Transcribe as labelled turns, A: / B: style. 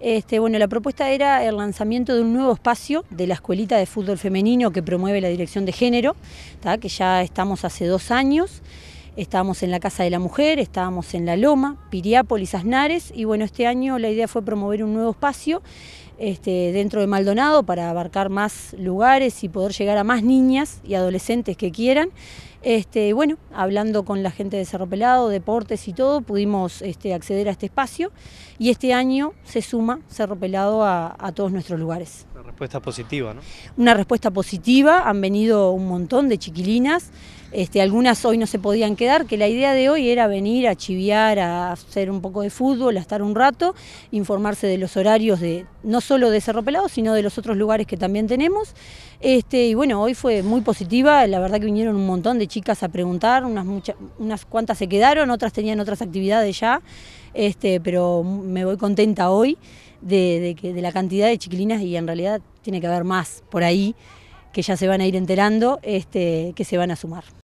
A: Este, la propuesta era el lanzamiento de un nuevo espacio de la Escuelita de Fútbol Femenino que promueve la Dirección de Género, que ya estamos hace dos años. Estábamos en la Casa de la Mujer, estábamos en La Loma, Piriápolis, Aznares y bueno, este año la idea fue promover un nuevo espacio este, dentro de Maldonado para abarcar más lugares y poder llegar a más niñas y adolescentes que quieran. Este, bueno, hablando con la gente de Cerro Pelado, deportes y todo, pudimos este, acceder a este espacio y este año se suma Cerro Pelado a, a todos nuestros lugares.
B: Una respuesta positiva, ¿no?
A: Una respuesta positiva, han venido un montón de chiquilinas, este, algunas hoy no se podían quedar que la idea de hoy era venir a chiviar, a hacer un poco de fútbol, a estar un rato, informarse de los horarios de no solo de Cerro Pelado, sino de los otros lugares que también tenemos. Este, y bueno, hoy fue muy positiva, la verdad que vinieron un montón de chicas a preguntar, unas, muchas, unas cuantas se quedaron, otras tenían otras actividades ya, este, pero me voy contenta hoy de, de la cantidad de chiquilinas y en realidad tiene que haber más por ahí que ya
B: se van a ir enterando, este, que se van a sumar.